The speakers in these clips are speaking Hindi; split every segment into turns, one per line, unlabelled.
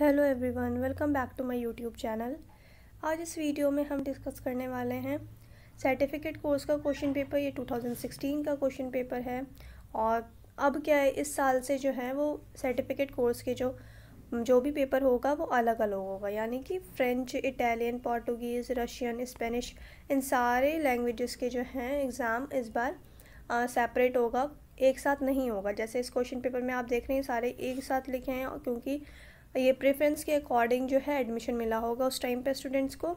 Hello everyone welcome back to my YouTube channel आज इस वीडियो में हम डिस्कस करने वाले हैं सर्टिफिकेट कोर्स का क्वेश्चन पेपर ये 2016 का क्वेश्चन पेपर है और अब क्या है इस साल से जो है वो सर्टिफिकेट कोर्स के जो जो भी पेपर होगा वो अलग अलग होगा यानी कि French Italian Portuguese Russian Spanish इन सारे लैंग्वेजेस के जो हैं एग्ज़ाम इस बार सेपरेट होगा एक साथ नहीं होगा जैसे इस क्वेश्चन पेपर में आप देख रहे हैं सारे एक साथ लिखे हैं क्योंकि ये प्रेफरेंस के अकॉर्डिंग जो है एडमिशन मिला होगा उस टाइम पे स्टूडेंट्स को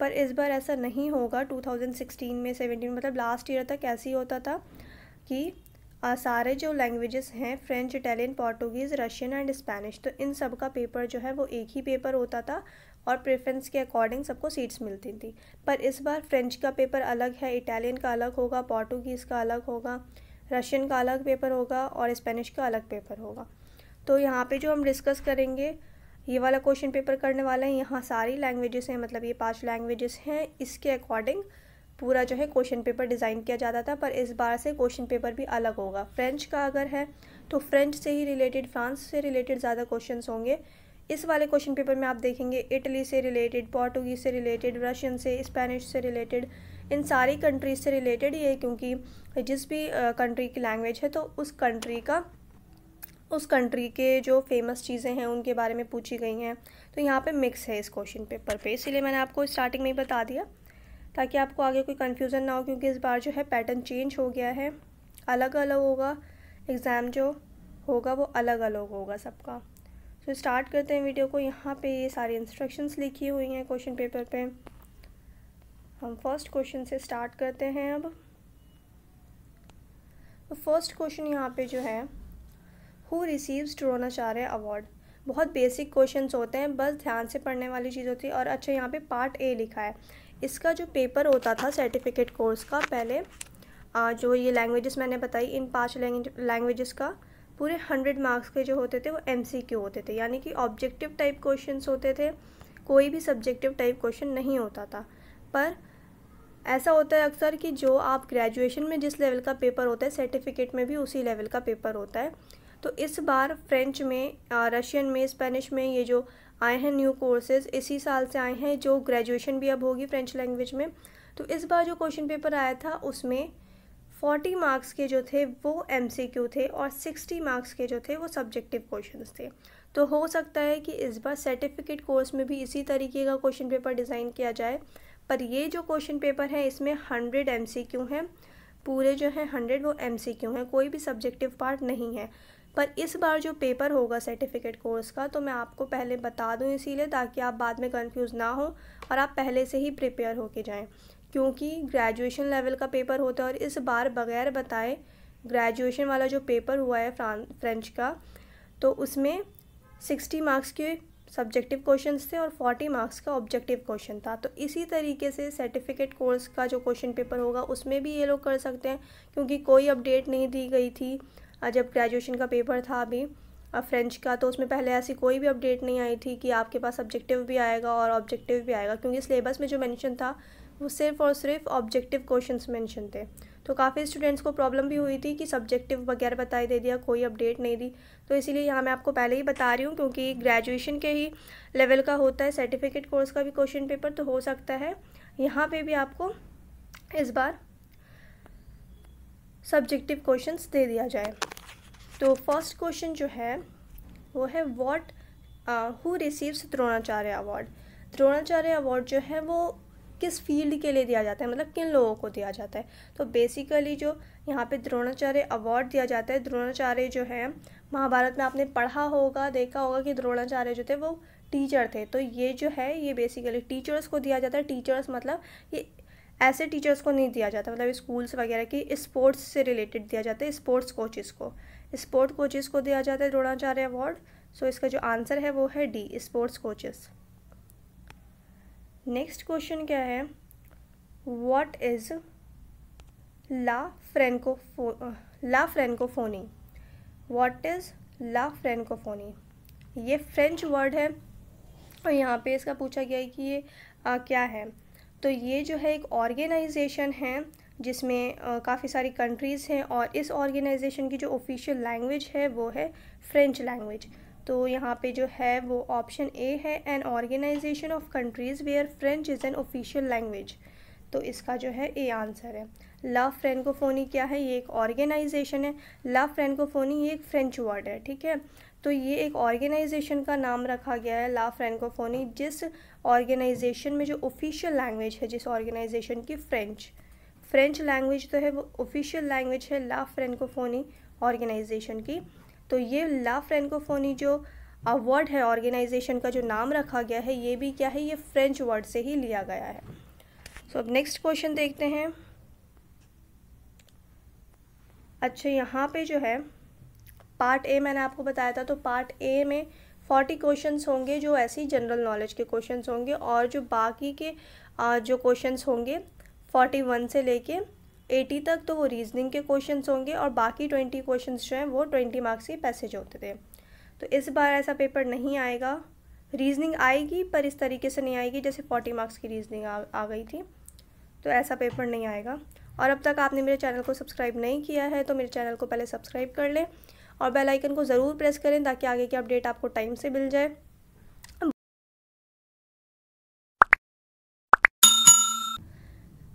पर इस बार ऐसा नहीं होगा 2016 में 17 मतलब लास्ट ईयर तक ऐसे ही होता था कि आ, सारे जो लैंग्वेजेस हैं French Italian Portuguese Russian and Spanish तो इन सब का पेपर जो है वो एक ही पेपर होता था और प्रेफरेंस के अकॉर्डिंग सबको सीट्स मिलती थी पर इस बार फ्रेंच का पेपर अलग है इटालियन का अलग होगा पोर्टुगीज़ का अलग होगा रशियन का अलग पेपर होगा और स्पेनिश का अलग पेपर होगा तो यहाँ पे जो हम डिस्कस करेंगे ये वाला क्वेश्चन पेपर करने वाला है यहाँ सारी लैंग्वेजेस हैं मतलब ये पांच लैंग्वेजेस हैं इसके अकॉर्डिंग पूरा जो है क्वेश्चन पेपर डिज़ाइन किया जाता था पर इस बार से क्वेश्चन पेपर भी अलग होगा फ्रेंच का अगर है तो फ्रेंच से ही रिलेटेड फ्रांस से रिलेटेड ज़्यादा क्वेश्चन होंगे इस वाले क्वेश्चन पेपर में आप देखेंगे इटली से रिलेटेड पोर्टुगीज से रिलेटेड रशियन से स्पेनिश से रिलेटेड इन सारी कंट्रीज से रिलेटेड ये क्योंकि जिस भी कंट्री की लैंग्वेज है तो उस कंट्री का उस कंट्री के जो फेमस चीज़ें हैं उनके बारे में पूछी गई हैं तो यहाँ पे मिक्स है इस क्वेश्चन पेपर पे इसीलिए मैंने आपको स्टार्टिंग में ही बता दिया ताकि आपको आगे कोई कन्फ्यूज़न ना हो क्योंकि इस बार जो है पैटर्न चेंज हो गया है अलग अलग होगा एग्ज़ाम जो होगा वो अलग अलग होगा सबका तो स्टार्ट करते हैं वीडियो को यहाँ पर ये सारी इंस्ट्रक्शंस लिखी हुई हैं क्वेश्चन पेपर पे हम फर्स्ट क्वेश्चन से स्टार्ट करते हैं अब तो फर्स्ट क्वेश्चन यहाँ पे जो है हु रिसीव्स ट्रोनाचार्य अवार्ड बहुत बेसिक क्वेश्चंस होते हैं बस ध्यान से पढ़ने वाली चीज़ होती है और अच्छा यहाँ पे पार्ट ए लिखा है इसका जो पेपर होता था सर्टिफिकेट कोर्स का पहले जो ये लैंग्वेजेस मैंने बताई इन पांच लैंग्वेजेस का पूरे हंड्रेड मार्क्स के जो होते थे वो एम होते थे यानी कि ऑब्जेक्टिव टाइप क्वेश्चन होते थे कोई भी सब्जेक्टिव टाइप क्वेश्चन नहीं होता था पर ऐसा होता है अक्सर कि जो आप ग्रेजुएशन में जिस लेवल का पेपर होता है सर्टिफिकेट में भी उसी लेवल का पेपर होता है तो इस बार फ्रेंच में रशियन में स्पेनिश में ये जो आए हैं न्यू कोर्सेज इसी साल से आए हैं जो ग्रेजुएशन भी अब होगी फ्रेंच लैंग्वेज में तो इस बार जो क्वेश्चन पेपर आया था उसमें फोर्टी मार्क्स के जो थे वो एम थे और सिक्सटी मार्क्स के जो थे वो सब्जेक्टिव क्वेश्चन थे तो हो सकता है कि इस बार सर्टिफिकेट कोर्स में भी इसी तरीके का क्वेश्चन पेपर डिज़ाइन किया जाए पर ये जो क्वेश्चन पेपर है इसमें हंड्रेड एम हैं पूरे जो हैं हंड्रेड वो एम हैं कोई भी सब्जेक्टिव पार्ट नहीं है पर इस बार जो पेपर होगा सर्टिफिकेट कोर्स का तो मैं आपको पहले बता दूं इसीलिए ताकि आप बाद में कंफ्यूज ना हो और आप पहले से ही प्रिपेयर होके जाएं क्योंकि ग्रेजुएशन लेवल का पेपर होता है और इस बार बगैर बताए ग्रेजुएशन वाला जो पेपर हुआ है फ्रेंच का तो उसमें सिक्सटी मार्क्स के सब्जेक्टिव क्वेश्चन थे और फोर्टी मार्क्स का ऑब्जेक्टिव क्वेश्चन था तो इसी तरीके से सर्टिफिकेट कोर्स का जो क्वेश्चन पेपर होगा उसमें भी ये लोग कर सकते हैं क्योंकि कोई अपडेट नहीं दी गई थी जब ग्रेजुएशन का पेपर था अभी फ्रेंच का तो उसमें पहले ऐसी कोई भी अपडेट नहीं आई थी कि आपके पास सब्जेक्टिव भी आएगा और ऑब्जेक्टिव भी आएगा क्योंकि सिलेबस में जो मेंशन था वो सिर्फ और सिर्फ ऑब्जेक्टिव क्वेश्चंस मेंशन थे तो काफ़ी स्टूडेंट्स को प्रॉब्लम भी हुई थी कि सब्जेक्टिव वगैरह बताई दे दिया कोई अपडेट नहीं दी तो इसीलिए यहाँ मैं आपको पहले ही बता रही हूँ क्योंकि ग्रेजुएशन के ही लेवल का होता है सर्टिफिकेट कोर्स का भी क्वेश्चन पेपर तो हो सकता है यहाँ पर भी आपको इस बार सब्जेक्टिव क्वेश्चंस दे दिया जाए तो फर्स्ट क्वेश्चन जो है वो है what who receives Dronacharya award Dronacharya award जो है वो किस फील्ड के लिए दिया जाता है मतलब किन लोगों को दिया जाता है तो बेसिकली जो यहाँ पे द्रोणाचार्य अवार्ड दिया जाता है द्रोणाचार्य जो है महाभारत में आपने पढ़ा होगा देखा होगा कि द्रोणाचार्य जो थे वो टीचर थे तो ये जो है ये बेसिकली टीचर्स को दिया जाता है टीचर्स मतलब ये ऐसे टीचर्स को नहीं दिया जाता मतलब स्कूल्स वगैरह की स्पोर्ट्स से रिलेटेड दिया जाता है स्पोर्ट्स कोचेस को स्पोर्ट कोचेज़ को दिया जाता है द्रोणाचार्य अवार्ड सो इसका जो आंसर है वो है D sports coaches next question क्या है what is La Franco La Francophonie what is La Francophonie ये फ्रेंच वर्ड है और यहाँ पे इसका पूछा गया है कि ये आ, क्या है तो ये जो है एक ऑर्गेनाइजेशन है जिसमें काफ़ी सारी कंट्रीज़ हैं और इस ऑर्गेनाइजेशन की जो ऑफिशियल लैंग्वेज है वो है फ्रेंच लैंग्वेज तो यहाँ पे जो है वो ऑप्शन ए है an organisation of countries where French is an official language तो इसका जो है ए आंसर है ला फ्रेंकोफोनी क्या है ये एक ऑर्गेनाइजेशन है ला फ्रेंकोफोनी ये एक फ्रेंच वर्ड है ठीक है तो ये एक ऑर्गेनाइजेशन का नाम रखा गया है ला फ्रेंकोफोनी जिस ऑर्गेनाइजेशन में जो ऑफिशियल लैंग्वेज है जिस ऑर्गेनाइजेशन की फ्रेंच फ्रेंच लैंग्वेज तो है वो ऑफिशियल लैंग्वेज है ला फ्रेंकोफोनी ऑर्गेनाइजेशन की तो ये ला फ्रेंकोफोनी जो अवर्ड है ऑर्गेनाइजेशन का जो नाम रखा गया है ये भी क्या है ये फ्रेंच वर्ड से ही लिया गया है सो अब नेक्स्ट क्वेश्चन देखते हैं अच्छा यहाँ पे जो है पार्ट ए मैंने आपको बताया था तो पार्ट ए में फोर्टी क्वेश्चंस होंगे जो ऐसे ही जनरल नॉलेज के क्वेश्चंस होंगे और जो बाकी के जो क्वेश्चंस होंगे फोर्टी वन से लेके एटी तक तो वो रीजनिंग के क्वेश्चन होंगे और बाकी ट्वेंटी क्वेश्चन जो हैं वो ट्वेंटी मार्क्स के पैसेज होते थे तो इस बार ऐसा पेपर नहीं आएगा रीजनिंग आएगी पर इस तरीके से नहीं आएगी जैसे फोर्टी मार्क्स की रीजनिंग आ, आ गई थी तो ऐसा पेपर नहीं आएगा और अब तक आपने मेरे चैनल को सब्सक्राइब नहीं किया है तो मेरे चैनल को पहले सब्सक्राइब कर लें और बेल आइकन को ज़रूर प्रेस करें ताकि आगे की अपडेट आपको टाइम से मिल जाए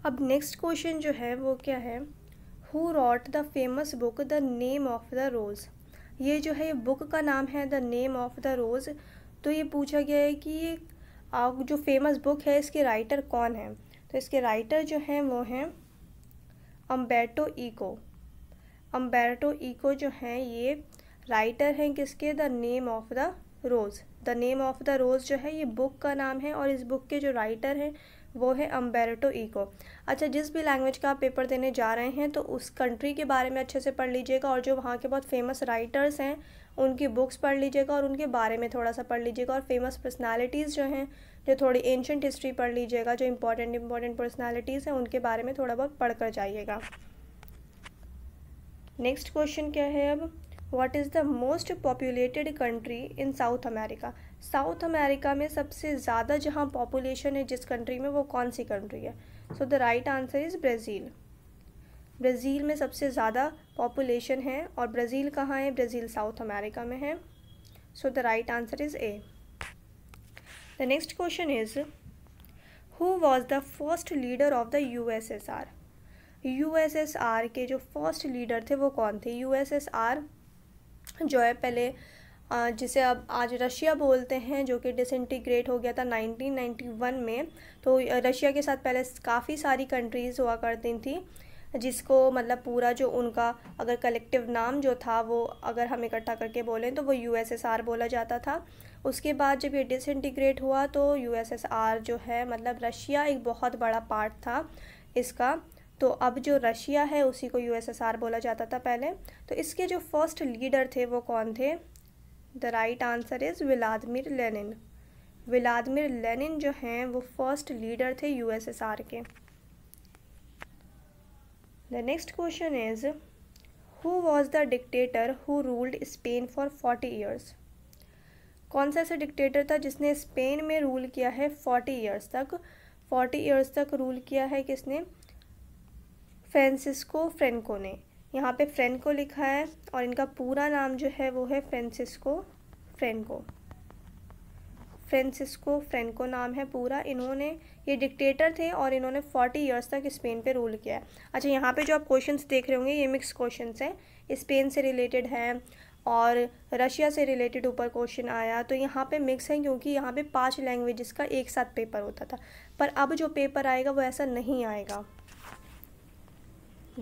अब नेक्स्ट क्वेश्चन जो है वो क्या है who wrote the famous book the name of the rose ये जो है ये बुक का नाम है the name of the rose तो ये पूछा गया है कि ये जो फेमस बुक है इसके राइटर कौन है तो इसके राइटर जो हैं वो हैं अम्बेटो ईको अम्बेटो ईको जो हैं ये राइटर हैं किसके the name of the rose the name of the rose जो है ये बुक का नाम है और इस बुक के जो राइटर हैं वो है अम्बेरटो ईको अच्छा जिस भी लैंग्वेज का आप पेपर देने जा रहे हैं तो उस कंट्री के बारे में अच्छे से पढ़ लीजिएगा और जो वहाँ के बहुत फेमस राइटर्स हैं उनकी बुक्स पढ़ लीजिएगा और उनके बारे में थोड़ा सा पढ़ लीजिएगा और फेमस पर्सनालिटीज़ जो हैं जो थोड़ी एंशंट हिस्ट्री पढ़ लीजिएगा जो इंपॉर्टेंट इंपॉर्टेंट पर्सनैलिटीज़ हैं उनके बारे में थोड़ा बहुत पढ़ कर जाइएगा नेक्स्ट क्वेश्चन क्या है अब what is the most populated country in South America South America में सबसे ज़्यादा जहाँ पॉपुलेशन है जिस कंट्री में वो कौन सी कंट्री है so the right answer is Brazil Brazil में सबसे ज़्यादा पॉपुलेशन है और ब्राज़ील कहाँ है ब्राज़ील साउथ अमेरिका में है so the right answer is A the next question is who was the first leader of the U S S R U S S R के जो फर्स्ट लीडर थे वो कौन थे यू एस एस आर जो है पहले जिसे अब आज रशिया बोलते हैं जो कि डिसइंटीग्रेट हो गया था 1991 में तो रशिया के साथ पहले काफ़ी सारी कंट्रीज़ हुआ करती थी जिसको मतलब पूरा जो उनका अगर कलेक्टिव नाम जो था वो अगर हम इकट्ठा करके बोलें तो वो यूएसएसआर बोला जाता था उसके बाद जब ये डिसइंटीग्रेट हुआ तो यूएसएसआर जो है मतलब रशिया एक बहुत बड़ा पार्ट था इसका तो अब जो रशिया है उसी को यूएसएसआर बोला जाता था पहले तो इसके जो फर्स्ट लीडर थे वो कौन थे the right answer is Vladimir Lenin Vladimir Lenin जो हैं वो फर्स्ट लीडर थे यूएसएसआर के the next question is who was the dictator who ruled Spain for forty years कौन सा ऐसा डिक्टेटर था जिसने स्पेन में रूल किया है फोर्टी ईयर्स तक फोर्टी ईयर्स तक रूल किया है किसने फ्रांसिस्को फ्रेंको ने यहाँ पे को लिखा है और इनका पूरा नाम जो है वो है फ्रेंसिस्को फ्रेंको फ्रेंसिस्को फ्रेंको नाम है पूरा इन्होंने ये डिक्टेटर थे और इन्होंने फोर्टी इयर्स तक स्पेन पे रूल किया है अच्छा यहाँ पे जो आप क्वेश्चंस देख रहे होंगे ये मिक्स क्वेश्चंस हैं स्पेन से रिलेटेड हैं और रशिया से रिलेटेड ऊपर क्वेश्चन आया तो यहाँ पे मिक्स है क्योंकि यहाँ पे पांच लैंग्वेजेस का एक साथ पेपर होता था पर अब जो पेपर आएगा वो ऐसा नहीं आएगा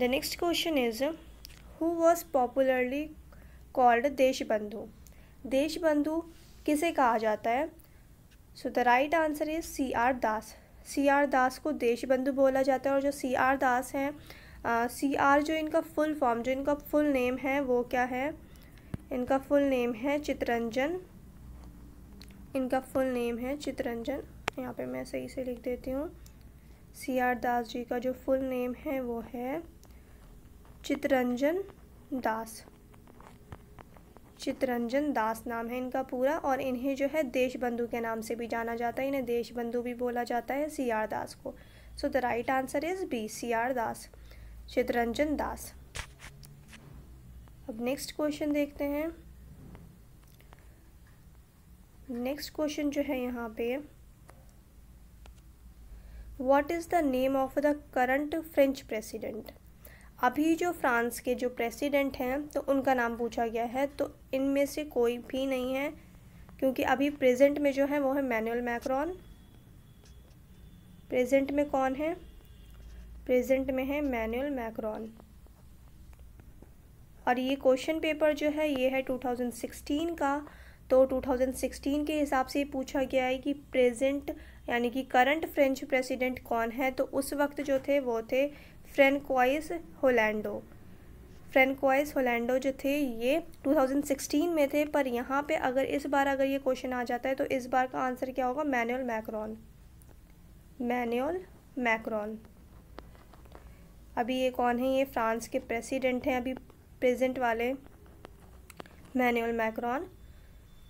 question is who was popularly called Desh Bandhu Desh Bandhu किसे कहा जाता है so the right answer is C R Das C R Das को देशबंधु बोला जाता है और जो सी आर दास हैं सी आर जो इनका फुल फॉर्म जो इनका फुल नेम है वो क्या है इनका फुल नेम है चित्रंजन इनका फुल नेम है चित्रंजन यहाँ पे मैं सही से लिख देती हूँ सी आर दास जी का जो फुल नेम है वो है चितरंजन दास चितरंजन दास नाम है इनका पूरा और इन्हें जो है देशबंधु के नाम से भी जाना जाता है इन्हें देशबंधु भी बोला जाता है सी आर दास को so the right answer is B C R Das Chittaranjan Das अब नेक्स्ट क्वेश्चन देखते हैं नेक्स्ट क्वेश्चन जो है यहाँ पे what is the name of the current French president अभी जो फ्रांस के जो प्रेसिडेंट हैं तो उनका नाम पूछा गया है तो इनमें से कोई भी नहीं है क्योंकि अभी प्रेजेंट में जो है वो है मैनुअल मैक्रॉन प्रेजेंट में कौन है प्रेजेंट में है मैनुअल मैक्रॉन और ये क्वेश्चन पेपर जो है ये है 2016 का तो 2016 के हिसाब से पूछा गया है कि प्रेजेंट यानी कि करंट फ्रेंच प्रेसिडेंट कौन है तो उस वक्त जो थे वो थे फ्रेंकोइस होलैंडो फ्रेंकोइस होलैंडो जो थे ये 2016 में थे पर यहाँ पे अगर इस बार अगर ये क्वेश्चन आ जाता है तो इस बार का आंसर क्या होगा मैनुअल मैक्रॉन मैनुअल मैक्रॉन अभी ये कौन है ये फ्रांस के प्रेसिडेंट हैं अभी प्रेजेंट वाले मैनुअल मैक्रॉन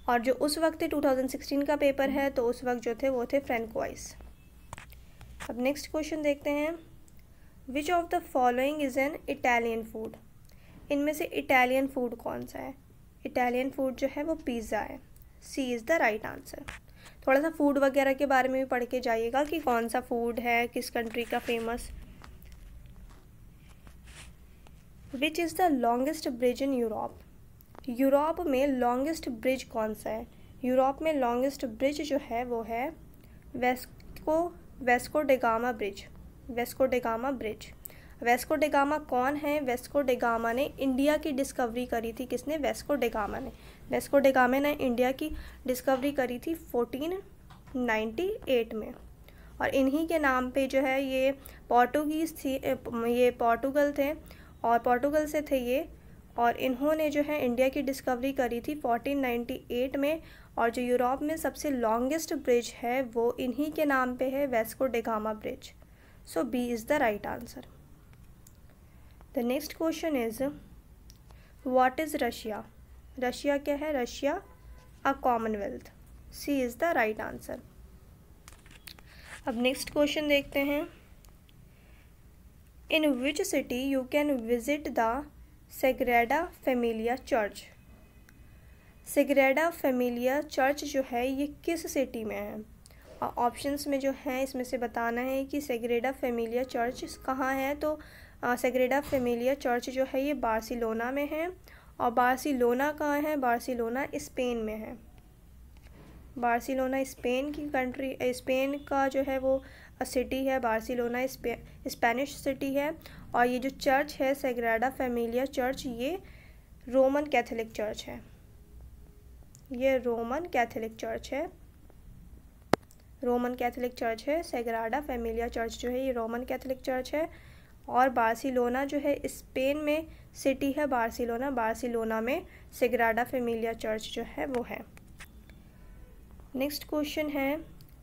और जो उस वक्त 2016 का पेपर है तो उस वक्त जो थे वो थे फ्रेंकोइस अब नेक्स्ट क्वेश्चन देखते हैं which of the following is an Italian food इनमें से इटालियन फूड कौन सा है इटालियन फूड जो है वो पिज़्ज़ा है C is the right answer थोड़ा सा फूड वगैरह के बारे में भी पढ़ के जाइएगा कि कौन सा फूड है किस कंट्री का famous which is the longest bridge in Europe Europe में लॉन्गेस्ट ब्रिज कौन सा है यूरोप में लॉन्गेस्ट ब्रिज जो है वो है Vasco Vasco da Gama bridge Vasco da Gama bridge Vasco da Gama कौन है वेस्को डेगामा ने इंडिया की डिस्कवरी करी थी किसने वेस्को डेगामा ने वेस्को डेगामे ने इंडिया की डिस्कवरी करी थी 1498 में और इन्हीं के नाम पे जो है ये पोर्टुगीज़ थी ये पोर्टुगल थे और पोर्टुगल से थे ये और इन्होंने जो है इंडिया की डिस्कवरी करी थी 1498 में और जो यूरोप में सबसे लॉन्गेस्ट ब्रिज है वो इन्हीं के नाम पे है Vasco da Gama bridge So B is the right answer. The next question is what is Russia? Russia kya hai Russia a commonwealth. C is the right answer. अब next question देखते हैं In which city you can visit the Sagrada Familia Church? Sagrada Familia church जो है ये किस सिटी में है ऑप्शंस में जो है इसमें से बताना है कि सेग्रेडा फेमिलिया चर्च कहाँ है तो सेग्रेडा फेमिलिया चर्च जो है ये बार्सिलोना में है और बार्सिलोना कहाँ है बार्सिलोना स्पेन में है बार्सिलोना स्पेन की कंट्री स्पेन का जो है वो सिटी है बार्सिलोना इस्पे स्पेनिश सिटी है और ये जो चर्च है सेग्रेडा फेमिलिया चर्च ये रोमन कैथोलिक चर्च है ये रोमन कैथोलिक चर्च है रोमन कैथोलिक चर्च है सेगराडा फेमिलिया चर्च जो है ये रोमन कैथोलिक चर्च है और बार्सिलोना जो है स्पेन में सिटी है बार्सिलोना बार्सिलोना में सेगराडा फेमिलिया चर्च जो है वो है नेक्स्ट क्वेश्चन है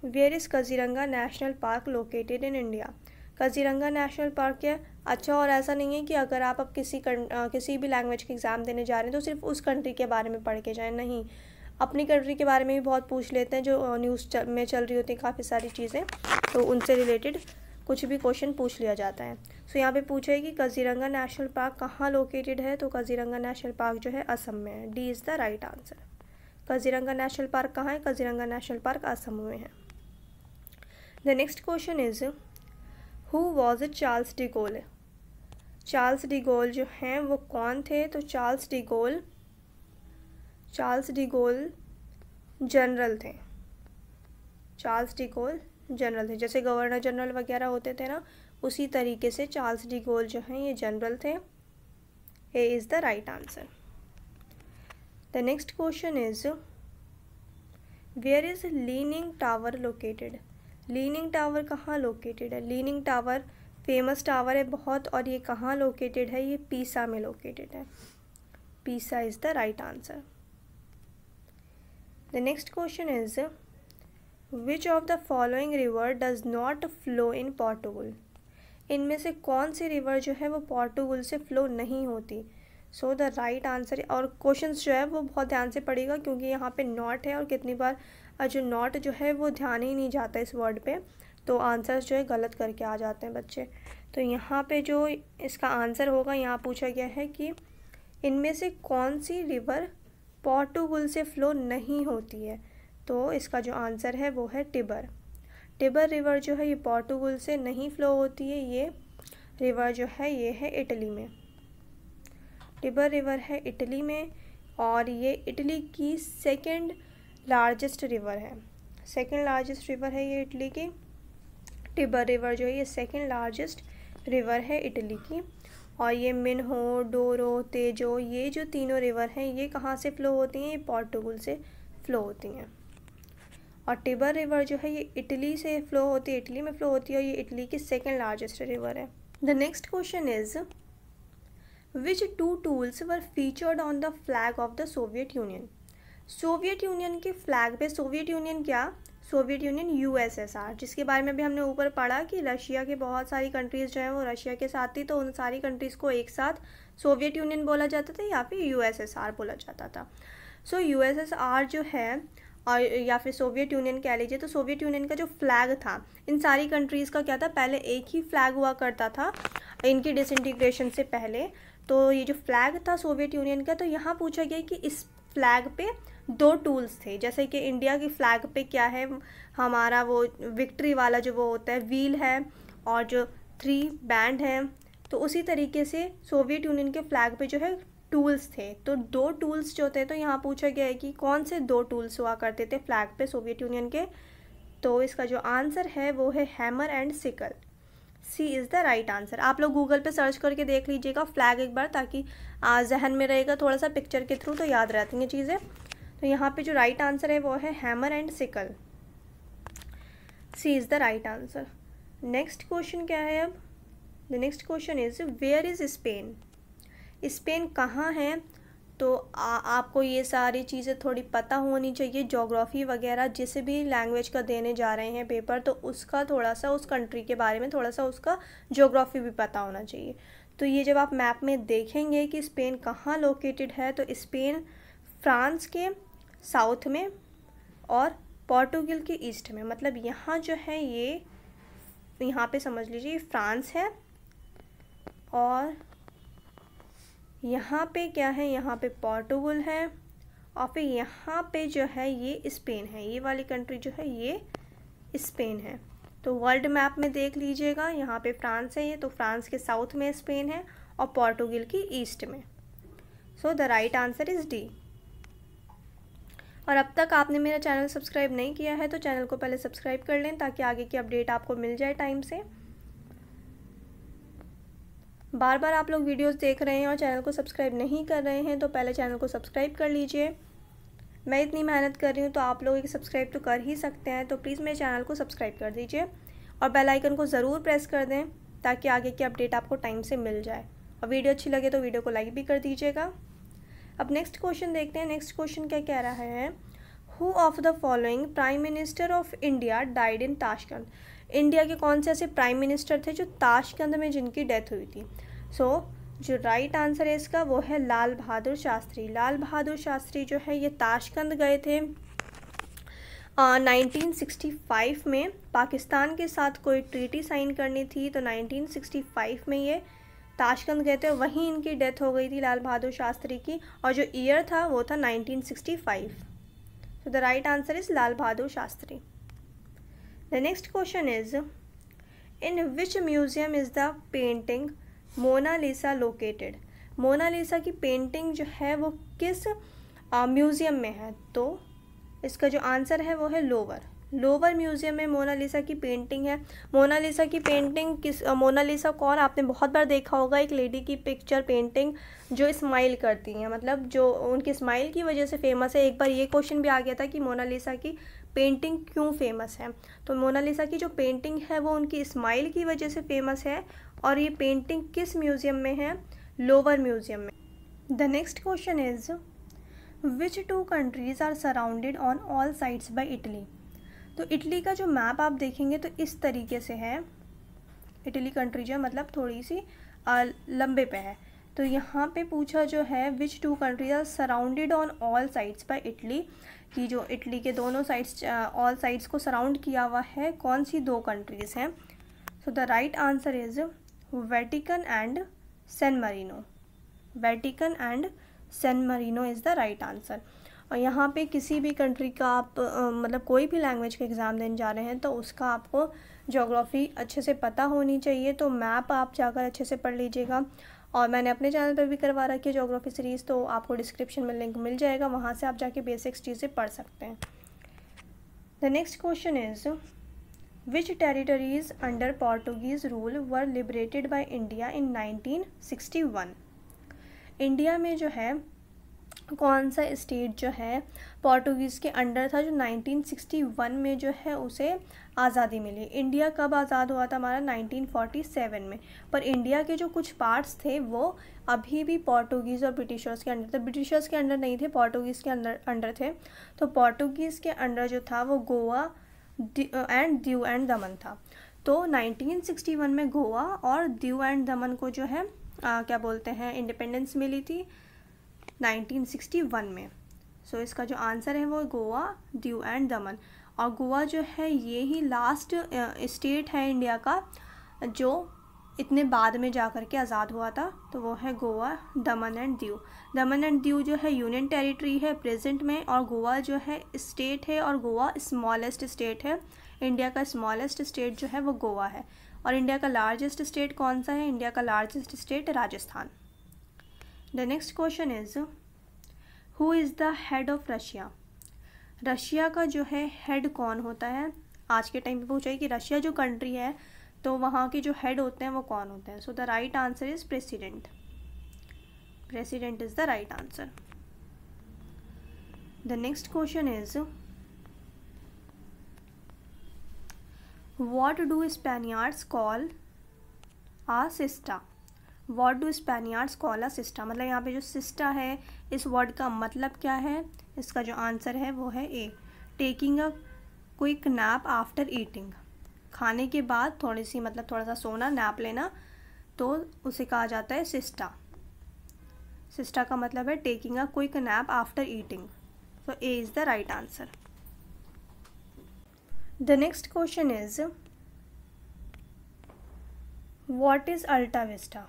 where is Kaziranga National Park located in India Kaziranga National Park क्या अच्छा और ऐसा नहीं है कि अगर आप अब किसी किसी भी लैंग्वेज के एग्ज़ाम देने जा रहे हैं तो सिर्फ उस कंट्री के बारे में पढ़ के जाएँ नहीं अपनी कंट्री के बारे में भी बहुत पूछ लेते हैं जो न्यूज़ चल, में चल रही होती हैं काफ़ी सारी चीज़ें तो उनसे रिलेटेड कुछ भी क्वेश्चन पूछ लिया जाता है सो so, यहाँ पे पूछे कि कजीरंगा नेशनल पार्क कहाँ लोकेटेड है तो कजीरंगा नेशनल पार्क जो है असम में है D is the right answer Kaziranga National Park कहाँ है कजीरंगा नेशनल पार्क असम में है the next question is who was it Charles de Gaulle Charles de Gaulle जो हैं वो कौन थे तो Charles de Gaulle Charles de Gaulle general थे चार्ल्स डिगोल जनरल थे जैसे गवर्नर जनरल वगैरह होते थे ना उसी तरीके से चार्ल्स डिगोल जो हैं ये जनरल थे A is the right answer the next question is where is leaning tower located leaning tower कहाँ लोकेटेड है लीनिंग टावर फेमस टावर है बहुत और ये कहाँ लोकेटेड है ये पीसा में लोकेटेड है Pisa is the right answer The next question is which of the following river does not flow in Portugal? इनमें से कौन सी रिवर जो है वो पोर्टुगल से फ्लो नहीं होती सो द राइट आंसर और क्वेश्चन जो है वो बहुत ध्यान से पड़ेगा क्योंकि यहाँ पे नॉट है और कितनी बार जो नॉट जो है वो ध्यान ही नहीं जाता इस वर्ड पे तो आंसर्स जो है गलत करके आ जाते हैं बच्चे तो यहाँ पे जो इसका आंसर होगा यहाँ पूछा गया है कि इनमें से कौन सी रिवर पोर्टुगल से फ़्लो नहीं होती है तो इसका जो आंसर है वो है टिबर टिबर रिवर जो है ये पोर्टुगल से नहीं फ़्लो होती है ये रिवर जो है ये है इटली में टिबर रिवर है इटली में और ये इटली की सेकेंड लार्जेस्ट रिवर है सेकेंड लार्जेस्ट रिवर है ये इटली की टिबर रिवर जो है ये सेकेंड लार्जेस्ट रिवर है इटली की और ये मिनहो डोरो तेजो ये जो तीनों रिवर हैं ये कहाँ से फ़्लो होती हैं ये पोर्टुगल से फ़्लो होती हैं और टिबर रिवर जो है ये इटली से फ़्लो होती है इटली में फ़्लो होती है और ये इटली की सेकेंड लार्जेस्ट रिवर है the next question is which two tools were featured on the flag of the Soviet Union Soviet Union के फ्लैग पे सोवियत यूनियन क्या सोवियत यूनियन यूएसएसआर जिसके बारे में भी हमने ऊपर पढ़ा कि रशिया के बहुत सारी कंट्रीज़ जो हैं वो रशिया के साथ थी तो उन सारी कंट्रीज़ को एक साथ सोवियत यूनियन बोला जाता था या फिर यूएसएसआर बोला जाता था सो so, यूएसएसआर जो है और या फिर सोवियत यूनियन कह लीजिए तो सोवियत यूनियन का जो फ्लैग था इन सारी कंट्रीज़ का क्या था पहले एक ही फ्लैग हुआ करता था इनकी डिसइंटीग्रेशन से पहले तो ये जो फ्लैग था सोवियत यूनियन का तो यहाँ पूछा गया कि इस फ्लैग पे दो टूल्स थे जैसे कि इंडिया की फ्लैग पे क्या है हमारा वो विक्ट्री वाला जो वो होता है व्हील है और जो थ्री बैंड है तो उसी तरीके से सोवियत यूनियन के फ्लैग पे जो है टूल्स थे तो दो टूल्स जो थे तो यहाँ पूछा गया है कि कौन से दो टूल्स हुआ करते थे फ्लैग पे सोवियत यूनियन के तो इसका जो आंसर है वो है hammer and sickle C is the right answer आप लोग गूगल पे सर्च करके देख लीजिएगा फ्लैग एक बार ताकि जहन में रहेगा थोड़ा सा पिक्चर के थ्रू तो याद रहती हैं चीज़ें तो यहाँ पे जो राइट right आंसर है वो है hammer and sickle C is the right answer next question क्या है अब the next question is where is Spain Spain कहाँ है तो आ, आपको ये सारी चीज़ें थोड़ी पता होनी चाहिए जोग्राफ़ी वगैरह जिस भी लैंग्वेज का देने जा रहे हैं पेपर तो उसका थोड़ा सा उस कंट्री के बारे में थोड़ा सा उसका जोग्राफ़ी भी पता होना चाहिए तो ये जब आप मैप में देखेंगे कि स्पेन कहाँ लोकेटेड है तो स्पेन फ्रांस के साउथ में और पोर्टुगल के ईस्ट में मतलब यहाँ जो है ये यहाँ पे समझ लीजिए फ्रांस है और यहाँ पे क्या है यहाँ पे पोर्टुगल है और फिर यहाँ पे जो है ये स्पेन है ये वाली कंट्री जो है ये स्पेन है तो वर्ल्ड मैप में देख लीजिएगा यहाँ पे फ्रांस है ये तो फ्रांस के साउथ में स्पेन है और पोर्टुगल की ईस्ट में so the right answer is D और अब तक आपने मेरा चैनल सब्सक्राइब नहीं किया है तो चैनल को पहले सब्सक्राइब कर लें ताकि आगे की अपडेट आपको मिल जाए टाइम से बार बार आप लोग वीडियोस देख रहे हैं और चैनल को सब्सक्राइब नहीं कर रहे हैं तो पहले चैनल को सब्सक्राइब कर लीजिए मैं इतनी मेहनत कर रही हूँ तो आप लोग एक सब्सक्राइब तो कर ही सकते हैं तो प्लीज़ मेरे चैनल को सब्सक्राइब कर दीजिए और बेल आइकन को ज़रूर प्रेस कर दें ताकि आगे की अपडेट आपको टाइम से मिल जाए और वीडियो अच्छी लगे तो वीडियो को लाइक भी कर दीजिएगा अब नेक्स्ट क्वेश्चन देखते हैं नेक्स्ट क्वेश्चन क्या कह रहा है who of the following prime minister of India died in Tashkent India के कौन से ऐसे प्राइम मिनिस्टर थे जो ताशकंद में जिनकी डेथ हुई थी सो so, जो राइट आंसर है इसका वो है लाल बहादुर शास्त्री लाल बहादुर शास्त्री जो है ये ताशकंद गए थे आ, 1965 में पाकिस्तान के साथ कोई ट्रीटी साइन करनी थी तो 1965 में ये ताशकंद गए थे वहीं इनकी डेथ हो गई थी लाल बहादुर शास्त्री की और जो ईयर था वो था 1965 so the right answer is Lal Bahadur Shastri The next question is In which museum is the painting Mona Lisa located? Mona Lisa की पेंटिंग जो है वो किस म्यूज़ियम में है तो इसका जो आंसर है वो है लोअर लोअर म्यूज़ियम में मोनालिसा की पेंटिंग है मोनालिसा की पेंटिंग किस मोनालिसा कौन आपने बहुत बार देखा होगा एक लेडी की पिक्चर पेंटिंग जो स्माइल करती हैं मतलब जो उनकी स्माइल की वजह से फेमस है एक बार ये क्वेश्चन भी आ गया था कि मोनालिसा की पेंटिंग क्यों फेमस है तो मोनालिसा की जो पेंटिंग है वो उनकी स्माइल की वजह से फेमस है और ये पेंटिंग किस म्यूज़ियम में है लोअर म्यूज़ियम में the next question is which two countries are surrounded on all sides by Italy तो इटली का जो मैप आप देखेंगे तो इस तरीके से है इटली कंट्री जो है मतलब थोड़ी सी आ, लंबे पे है तो यहाँ पे पूछा जो है which two countries are surrounded on all sides by Italy की जो इटली के दोनों साइड्स ऑल साइड्स को सराउंड किया हुआ है कौन सी दो कंट्रीज़ हैं so the right answer is Vatican and San Marino Vatican and San Marino is the right answer और यहाँ पे किसी भी कंट्री का आप आ, मतलब कोई भी लैंग्वेज का एग्ज़ाम देने जा रहे हैं तो उसका आपको जोग्राफ़ी अच्छे से पता होनी चाहिए तो मैप आप जाकर अच्छे से पढ़ लीजिएगा और मैंने अपने चैनल पर भी करवा रखी है जोग्राफी सीरीज़ तो आपको डिस्क्रिप्शन में लिंक मिल जाएगा वहाँ से आप जाके बेसिक्स चीज़ें पढ़ सकते हैं the next question is under Portuguese rule were liberated by India in nineteen sixty one India में जो है कौन सा स्टेट जो है पोर्टुगीज़ के अंडर था जो 1961 में जो है उसे आज़ादी मिली इंडिया कब आज़ाद हुआ था हमारा 1947 में पर इंडिया के जो कुछ पार्ट्स थे वो अभी भी पोर्टुगीज़ और ब्रिटिशर्स के अंडर थे ब्रिटिशर्स के अंडर नहीं थे पोर्टुगीज़ के अंडर अंडर थे तो पोर्टुगीज़ के अंडर जो था वो गोवा एंड दीव एंड दमन था तो नाइनटीन में गोवा और दीव एंड दमन को जो है आ, क्या बोलते हैं इंडिपेंडेंस मिली थी 1961 में सो so, इसका जो आंसर है वो गोवा दीव एंड दमन और गोवा जो है ये ही लास्ट स्टेट है इंडिया का जो इतने बाद में जा कर के आज़ाद हुआ था तो वो है गोवा दमन एंड दीव दमन एंड दीव जो है यूनियन टेरिटरी है प्रेजेंट में और गोवा जो है स्टेट है और गोवा स्मॉलेस्ट स्टेट है इंडिया का स्मॉलेस्ट स्टेट जो है वो गोवा है और इंडिया का लार्जेस्ट स्टेट कौन सा है इंडिया का largest state Rajasthan the next question is who is the head of Russia Russia का जो है हेड कौन होता है आज के टाइम पे पूछा है कि रशिया जो कंट्री है तो वहाँ के जो हेड होते हैं वो कौन होते हैं so the right answer is president president is the right answer the next question is what do Spaniards call a siesta what do Spaniards call a siesta मतलब यहाँ पे जो सिस्टा है इस वर्ड का मतलब क्या है इसका जो आंसर है वो है A taking a quick nap after eating खाने के बाद थोड़ी सी मतलब थोड़ा सा सोना नैप लेना तो उसे कहा जाता है सिस्टा सिस्टा का मतलब है taking a quick nap after eating so A is the right answer the next question is what is AltaVista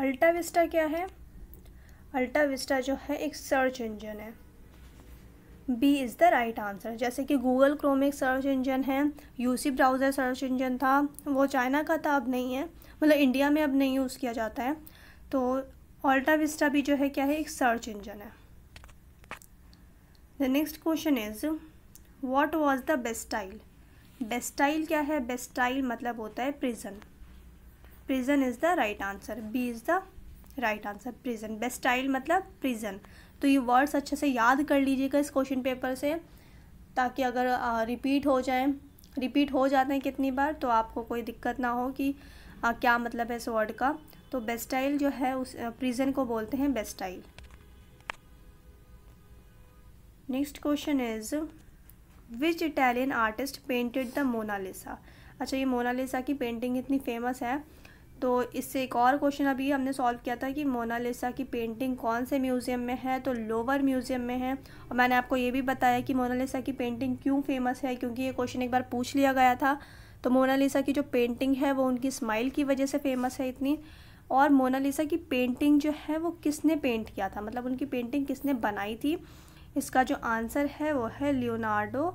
AltaVista क्या है अल्टा विस्टा जो है एक सर्च इंजन है B is the right answer जैसे कि गूगल क्रोम एक सर्च इंजन है यूसी ब्राउज़र सर्च इंजन था वो चाइना का था अब नहीं है मतलब इंडिया में अब नहीं यूज़ किया जाता है तो अल्टा विस्टा भी जो है क्या है एक सर्च इंजन है the next question is what was the Bastille Bastille क्या है बेस्टाइल मतलब होता है prison prison is the right answer B is the right answer prison Bastille मतलब प्रिजन तो ये वर्ड्स अच्छे से याद कर लीजिएगा इस क्वेश्चन पेपर से ताकि अगर आ, रिपीट हो जाए रिपीट हो जाते हैं कितनी बार तो आपको कोई दिक्कत ना हो कि आ, क्या मतलब है इस वर्ड का तो बेस्टाइल जो है उस प्रिजन को बोलते हैं Bastille next question is which Italian artist painted the Mona Lisa अच्छा ये मोनालिसा की पेंटिंग इतनी फेमस है तो इससे एक और क्वेश्चन अभी हमने सॉल्व किया था कि मोनालिसा की पेंटिंग कौन से म्यूज़ियम में है तो लोअर म्यूज़ियम में है और मैंने आपको ये भी बताया कि मोनालिसा की पेंटिंग क्यों फेमस है क्योंकि ये क्वेश्चन एक बार पूछ लिया गया था तो मोनालिसा की जो पेंटिंग है वो उनकी स्माइल की वजह से फेमस है इतनी और मोनालिसा की पेंटिंग जो है वो किसने पेंट किया था मतलब उनकी पेंटिंग किसने बनाई थी इसका जो आंसर है वो है Leonardo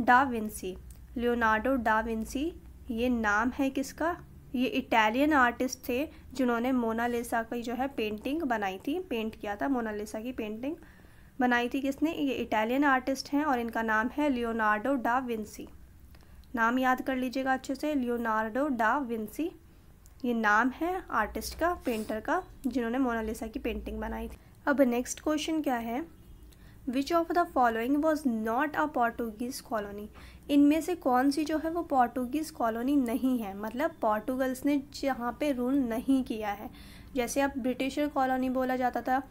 da Vinci Leonardo da Vinci ये नाम है किसका ये इटालियन आर्टिस्ट थे जिन्होंने मोनालिसा की जो है पेंटिंग बनाई थी पेंट किया था मोनालिसा की पेंटिंग बनाई थी किसने ये इटालियन आर्टिस्ट हैं और इनका नाम है लियोनार्डो डा विंसी नाम याद कर लीजिएगा अच्छे से लियोनार्डो डा विंसी ये नाम है आर्टिस्ट का पेंटर का जिन्होंने मोनालिसा की पेंटिंग बनाई थी अब नेक्स्ट क्वेश्चन क्या है which of the following was not a Portuguese colony इनमें से कौन सी जो है वो पोर्टुगीज़ कॉलोनी नहीं है मतलब पोर्टुगल्स ने जहाँ पे रूल नहीं किया है जैसे अब ब्रिटिशर कॉलोनी बोला जाता था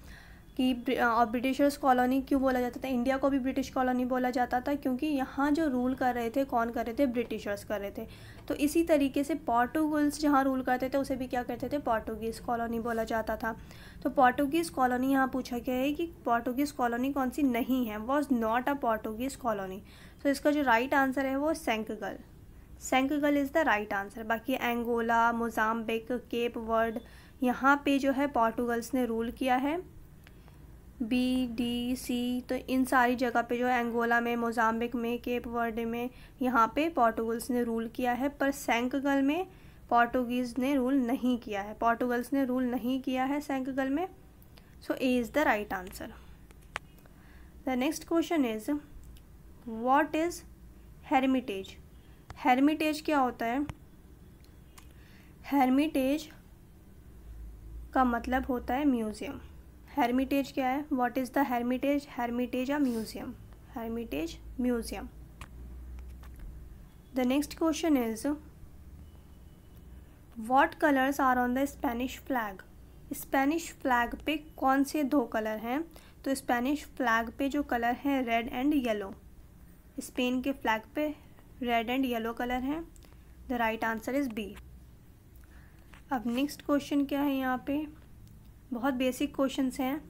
कि और ब्रिटिशर्स कॉलोनी क्यों बोला जाता था इंडिया को भी ब्रिटिश कॉलोनी बोला जाता था क्योंकि यहाँ जो रूल कर रहे थे कौन कर रहे थे ब्रिटिशर्स कर रहे थे तो इसी तरीके से पोर्टुगल्स जहाँ रूल करते थे उसे भी क्या करते थे पोर्टुगीज़ कॉलोनी बोला जाता था तो पोर्टुगीज़ कॉलोनी यहाँ पूछा गया है कि पोर्टुगीज़ कॉलोनी कौन सी नहीं है was not a Portuguese colony तो इसका जो राइट right आंसर है वो Senegal Senegal is the right answer बाकी एंगोला मोजाम्बिक केप वर्ड यहाँ पे जो है पोर्टुगल्स ने रूल किया है बी डी सी तो इन सारी जगह पे जो है एंगोला में मोजाम्बिक में केप वर्ड में यहाँ पे पोर्टुगल्स ने रूल किया है पर सेंकगल में पोर्टुगीज़ ने रूल नहीं किया है पोर्टुगल्स ने रूल नहीं किया है सेंकगल में so A is the right answer the next question is what is Hermitage Hermitage क्या होता है हेरमिटेज का मतलब होता है म्यूजियम हेरमिटेज क्या है what is the Hermitage Hermitage a museum Hermitage museum the next question is what colours are on the Spanish flag Spanish flag पे कौन से दो कलर हैं तो स्पेनिश फ्लैग पे जो कलर हैं रेड एंड येलो स्पेन के फ्लैग पे रेड एंड येलो कलर है the right answer is B अब नेक्स्ट क्वेश्चन क्या है यहाँ पे बहुत बेसिक क्वेश्चन हैं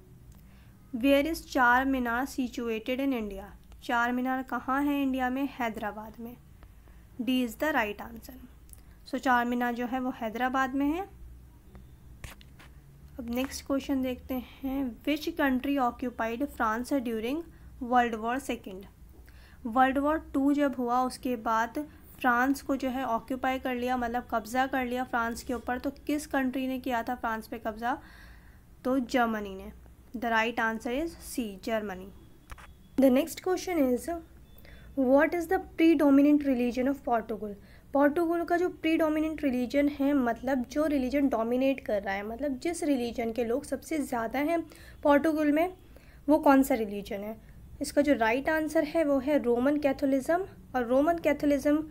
where is Charminar situated in India चार मीनार कहाँ है इंडिया में हैदराबाद में D is the right answer so Charminar जो है वो हैदराबाद में है अब नेक्स्ट क्वेश्चन देखते हैं which country occupied France during world war second world war two जब हुआ उसके बाद फ्रांस को जो है ऑक्यूपाई कर लिया मतलब कब्ज़ा कर लिया फ्रांस के ऊपर तो किस कंट्री ने किया था फ्रांस पे कब्ज़ा तो जर्मनी ने the right answer is C Germany the next question is what is the predominant religion of Portugal Portugal का जो प्री डोमिनेंट रिलीजन है मतलब जो रिलीजन डोमिनेट कर रहा है मतलब जिस रिलीजन के लोग सबसे ज़्यादा हैं पोर्टुगल में वो कौन सा रिलीजन है इसका जो राइट आंसर है वो है रोमन कैथोलिज़्म और रोमन कैथोलिज़्म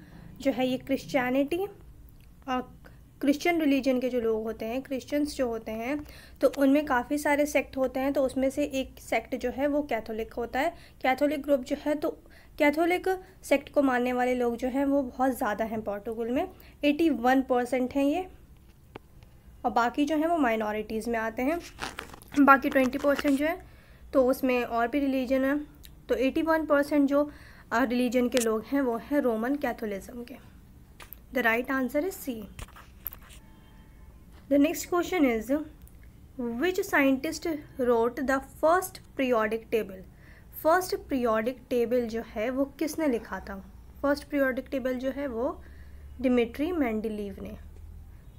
जो है ये क्रिश्चियनिटी और क्रिश्चियन रिलीजन के जो लोग होते हैं क्रिश्चियंस जो होते हैं तो उनमें काफ़ी सारे सेक्ट होते हैं तो उसमें से एक सेक्ट जो है वो कैथोलिक होता है कैथोलिक ग्रुप जो है तो कैथोलिक सेक्ट को मानने वाले लोग जो हैं वो बहुत ज़्यादा हैं पोर्टुगल में एटी वन परसेंट हैं ये और बाकी जो हैं वो माइनॉरिटीज़ में आते हैं बाकी ट्वेंटी परसेंट जो है तो उसमें और भी रिलीजन है तो 81 परसेंट जो रिलीजन के लोग हैं वो हैं रोमन कैथोलिज्म के the right answer is C the next question is which scientist wrote the first periodic table first periodic table जो है वो किसने लिखा था फर्स्ट प्रियोडिक टेबल जो है वो डिमिट्री मैंडिलीव ने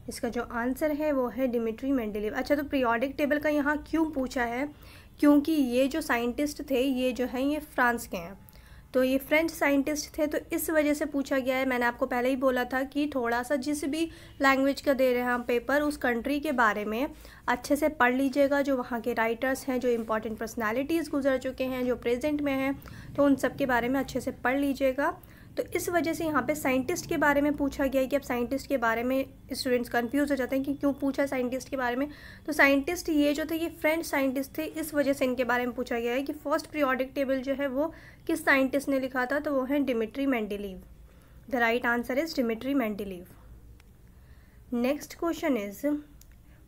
इसका जो आंसर है वो है डिमिट्री मैंडिलीव अच्छा तो प्रियोडिक टेबल का यहाँ क्यों पूछा है क्योंकि ये जो साइंटिस्ट थे ये जो हैं ये फ्रांस के हैं तो ये फ्रेंच साइंटिस्ट थे तो इस वजह से पूछा गया है मैंने आपको पहले ही बोला था कि थोड़ा सा जिस भी लैंग्वेज का दे रहे हैं हम पेपर उस कंट्री के बारे में अच्छे से पढ़ लीजिएगा जो वहाँ के राइटर्स हैं जो इम्पॉर्टेंट पर्सनालिटीज़ गुजर चुके हैं जो प्रेजेंट में हैं तो उन सब के बारे में अच्छे से पढ़ लीजिएगा तो इस वजह से यहाँ पे साइंटिस्ट के बारे में पूछा गया है कि अब साइंटिस्ट के बारे में स्टूडेंट्स कंफ्यूज हो जाते हैं कि क्यों पूछा साइंटिस्ट के बारे में तो साइंटिस्ट ये जो थे ये फ्रेंच साइंटिस्ट थे इस वजह से इनके बारे में पूछा गया है कि फर्स्ट प्रियोडिक टेबल जो है वो किस साइंटिस्ट ने लिखा था तो वो है Dmitri Mendeleev the right answer is Dmitri Mendeleev next question is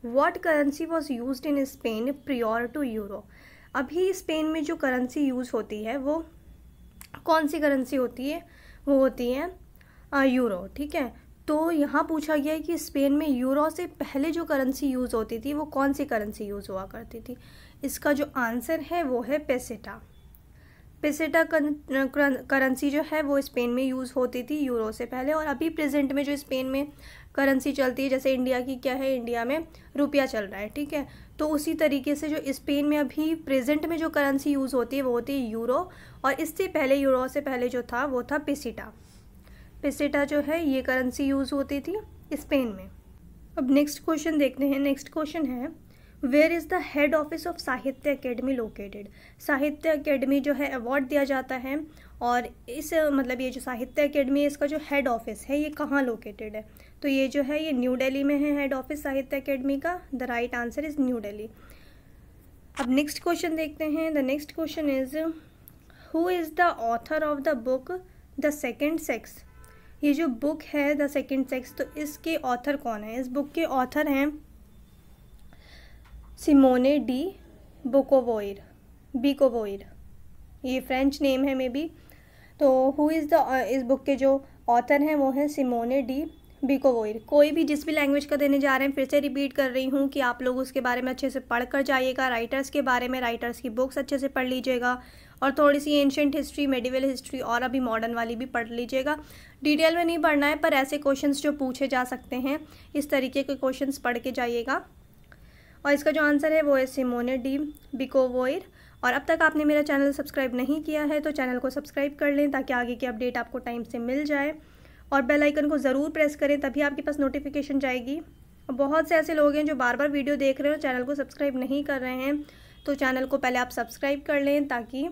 what currency was use in Spain prior to euro अभी स्पेन में जो करेंसी यूज़ होती है वो कौन सी करेंसी होती है वो होती है यूरो ठीक है तो यहाँ पूछा गया है कि स्पेन में यूरो से पहले जो करेंसी यूज़ होती थी वो कौन सी करेंसी यूज़ हुआ करती थी इसका जो आंसर है वो है पेसेटा पेसेटा करेंसी जो है वो स्पेन में यूज़ होती थी यूरो से पहले और अभी प्रेजेंट में जो स्पेन में करेंसी चलती है जैसे इंडिया की क्या है इंडिया में रुपया चल रहा है ठीक है तो उसी तरीके से जो स्पेन में अभी प्रेजेंट में जो करेंसी यूज़ होती है वो होती है यूरो और इससे पहले यूरो से पहले जो था वो था पेसिटा पिसिटा जो है ये करेंसी यूज़ होती थी स्पेन में अब नेक्स्ट क्वेश्चन देखते हैं नेक्स्ट क्वेश्चन है where is the head office of Sahitya Akademi located Sahitya Akademi जो है अवार्ड दिया जाता है और इस मतलब ये जो साहित्य अकेडमी है इसका जो हेड ऑफिस है ये कहाँ लोकेटेड है तो ये जो है ये न्यू दिल्ली में है हेड ऑफिस साहित्य अकेडमी का the right answer is New Delhi अब नेक्स्ट क्वेश्चन देखते हैं the next question is who is the author of the book the second sex ये जो बुक है द सेकेंड सेक्स तो इसके ऑथर कौन है इस बुक के ऑथर हैं सिमोने डी बोकोवोइर बीकोवोइर ये फ्रेंच नेम है मे बी तो हु इज़ द इस बुक के जो ऑथर हैं वो हैं सिमोने डी बिकोवोइर कोई भी जिस भी लैंग्वेज का देने जा रहे हैं फिर से रिपीट कर रही हूँ कि आप लोग उसके बारे में अच्छे से पढ़ कर जाइएगा राइटर्स के बारे में राइटर्स की बुक्स अच्छे से पढ़ लीजिएगा और थोड़ी सी एंशेंट हिस्ट्री मेडिवल हिस्ट्री और अभी मॉडर्न वाली भी पढ़ लीजिएगा डिटेल में नहीं पढ़ना है पर ऐसे क्वेश्चन जो पूछे जा सकते हैं इस तरीके के क्वेश्चन पढ़ के जाइएगा और इसका जो आंसर है वो है सिमोने डी बिकोवोइर और अब तक आपने मेरा चैनल सब्सक्राइब नहीं किया है तो चैनल को सब्सक्राइब कर लें ताकि आगे की अपडेट आपको टाइम से मिल जाए और बेल आइकन को ज़रूर प्रेस करें तभी आपके पास नोटिफिकेशन जाएगी बहुत से ऐसे लोग हैं जो बार बार वीडियो देख रहे हैं और चैनल को सब्सक्राइब नहीं कर रहे हैं तो चैनल को पहले आप सब्सक्राइब कर लें ताकि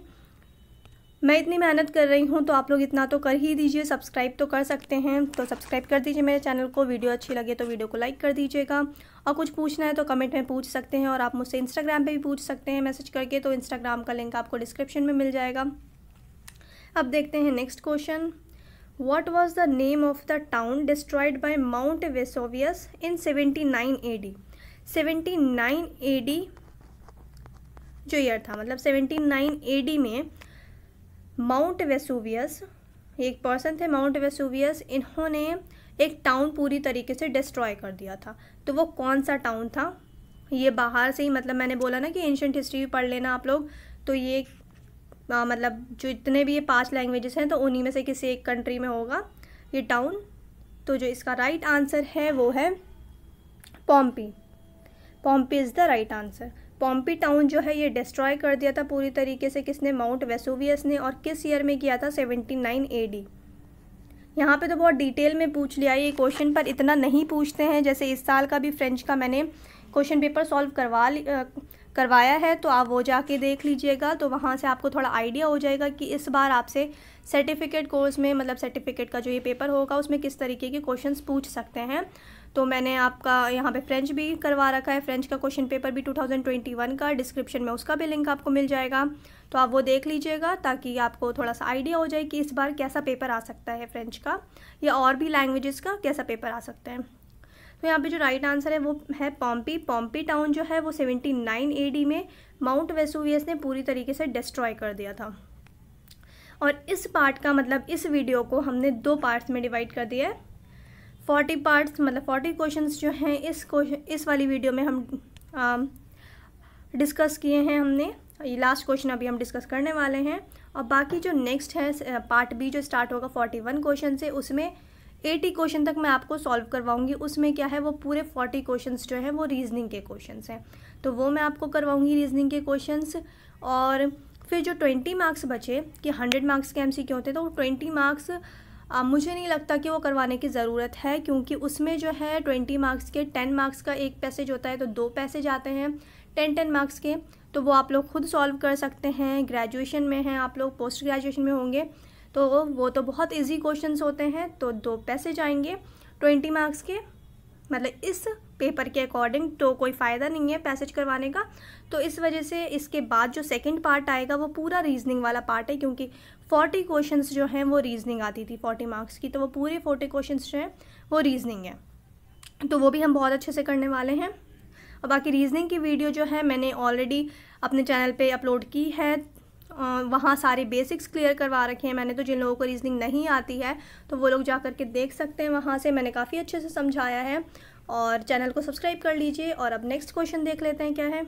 मैं इतनी मेहनत कर रही हूँ तो आप लोग इतना तो कर ही दीजिए सब्सक्राइब तो कर सकते हैं तो सब्सक्राइब कर दीजिए मेरे चैनल को वीडियो अच्छी लगे तो वीडियो को लाइक कर दीजिएगा और कुछ पूछना है तो कमेंट में पूछ सकते हैं और आप मुझसे इंस्टाग्राम पे भी पूछ सकते हैं मैसेज करके तो इंस्टाग्राम का लिंक आपको डिस्क्रिप्शन में मिल जाएगा अब देखते हैं next question was the name of the town destroyed by Mount Vesuvius in seventy nine A D seventy nine A D जो ईयर था मतलब सेवेंटी नाइन ए डी में माउंट वेसोवियस एक पर्सन थे माउंट वेसोवियस इन्होंने एक टाउन पूरी तरीके से डिस्ट्रॉय कर दिया था तो वो कौन सा टाउन था ये बाहर से ही मतलब मैंने बोला ना कि एंशंट हिस्ट्री भी पढ़ लेना आप लोग तो ये आ, मतलब जितने भी ये पांच लैंग्वेजेस हैं तो उन्हीं में से किसी एक कंट्री में होगा ये टाउन तो जो इसका राइट right आंसर है वो है Pompeii Pompeii is the right answer Pompeii town जो है ये डिस्ट्रॉय कर दिया था पूरी तरीके से किसने माउंट वेसुवियस ने और किस ईयर में किया था सेवेंटी नाइन ए डी यहाँ पे तो बहुत डिटेल में पूछ लिया ये क्वेश्चन पर इतना नहीं पूछते हैं जैसे इस साल का भी फ्रेंच का मैंने क्वेश्चन पेपर सॉल्व करवा करवाया है तो आप वो जाके देख लीजिएगा तो वहाँ से आपको थोड़ा आइडिया हो जाएगा कि इस बार आपसे सर्टिफिकेट कोर्स में मतलब सर्टिफिकेट का जो ये पेपर होगा उसमें किस तरीके के क्वेश्चंस पूछ सकते हैं तो मैंने आपका यहाँ पे फ्रेंच भी करवा रखा है फ्रेंच का क्वेश्चन पेपर भी 2021 का डिस्क्रिप्शन में उसका भी लिंक आपको मिल जाएगा तो आप वो देख लीजिएगा ताकि आपको थोड़ा सा आइडिया हो जाए कि इस बार कैसा पेपर आ सकता है फ्रेंच का या और भी लैंग्वेजेस का कैसा पेपर आ सकता है तो यहाँ पे जो राइट आंसर है वो है पॉम्पी पॉम्पी टाउन जो है वो सेवेंटी नाइन ए में माउंट वेसुवियस ने पूरी तरीके से डिस्ट्रॉय कर दिया था और इस पार्ट का मतलब इस वीडियो को हमने दो पार्ट्स में डिवाइड कर दिया है फोर्टी पार्ट्स मतलब फोर्टी क्वेश्चंस जो हैं इस क्वेश्चन इस वाली वीडियो में हम डिस्कस um, किए हैं हमने ये लास्ट क्वेश्चन अभी हम डिस्कस करने वाले हैं और बाकी जो नेक्स्ट है पार्ट बी जो स्टार्ट होगा फोर्टी वन क्वेश्चन से उसमें एटी क्वेश्चन तक मैं आपको सॉल्व करवाऊंगी उसमें क्या है वो पूरे फोर्टी क्वेश्चन जो हैं वो रीजनिंग के क्वेश्चन हैं तो वो मैं आपको करवाऊंगी रीजनिंग के क्वेश्चन और फिर जो ट्वेंटी मार्क्स बचे कि हंड्रेड मार्क्स के एम सी होते हैं तो ट्वेंटी मार्क्स आ, मुझे नहीं लगता कि वो करवाने की ज़रूरत है क्योंकि उसमें जो है ट्वेंटी मार्क्स के टेन मार्क्स का एक पैसेज होता है तो दो पैसेज आते हैं टेन टेन मार्क्स के तो वो आप लोग खुद सॉल्व कर सकते हैं ग्रेजुएशन में हैं आप लोग पोस्ट ग्रेजुएशन में होंगे तो वो तो बहुत इजी क्वेश्चंस होते हैं तो दो पैसेज जाएंगे ट्वेंटी मार्क्स के मतलब इस पेपर के अकॉर्डिंग तो कोई फ़ायदा नहीं है पैसेज करवाने का तो इस वजह से इसके बाद जो सेकंड पार्ट आएगा वो पूरा रीजनिंग वाला पार्ट है क्योंकि फोर्टी क्वेश्चंस जो हैं वो रीजनिंग आती थी फोर्टी मार्क्स की तो वो पूरे फोर्टी क्वेश्चंस जो हैं वो रीजनिंग है तो वो भी हम बहुत अच्छे से करने वाले हैं और बाकी रीजनिंग की वीडियो जो है मैंने ऑलरेडी अपने चैनल पे अपलोड की है वहाँ सारे बेसिक्स क्लियर करवा रखे हैं मैंने तो जिन लोगों को रीजनिंग नहीं आती है तो वो लोग जा कर के देख सकते हैं वहाँ से मैंने काफ़ी अच्छे से समझाया है और चैनल को सब्सक्राइब कर लीजिए और अब नेक्स्ट क्वेश्चन देख लेते हैं क्या है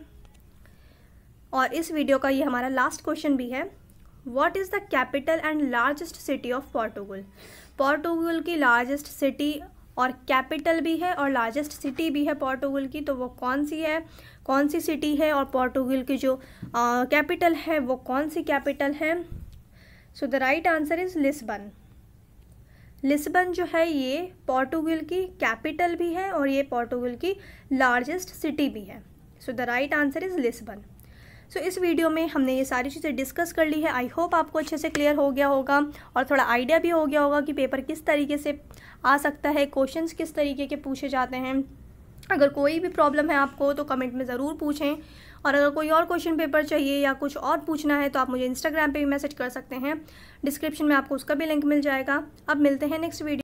और इस वीडियो का ये हमारा लास्ट क्वेश्चन भी है what is the capital and largest city of Portugal Portugal की लार्जेस्ट सिटी और कैपिटल भी है और लार्जेस्ट सिटी भी है पोर्टुगल की तो वो कौन सी है कौन सी सिटी है और पोर्टुगल की जो कैपिटल uh, है वो कौन सी कैपिटल है so the right answer is Lisbon Lisbon जो है ये पोर्टुगल की कैपिटल भी है और ये पोर्टुगल की लार्जेस्ट सिटी भी है so the right answer is Lisbon so so, इस वीडियो में हमने ये सारी चीज़ें डिस्कस कर ली है आई होप आपको अच्छे से क्लियर हो गया होगा और थोड़ा आइडिया भी हो गया होगा कि पेपर किस तरीके से आ सकता है क्वेश्चंस किस तरीके के पूछे जाते हैं अगर कोई भी प्रॉब्लम है आपको तो कमेंट में ज़रूर पूछें और अगर कोई और क्वेश्चन पेपर चाहिए या कुछ और पूछना है तो आप मुझे इंस्टाग्राम पे भी मैसेज कर सकते हैं डिस्क्रिप्शन में आपको उसका भी लिंक मिल जाएगा अब मिलते हैं नेक्स्ट वीडियो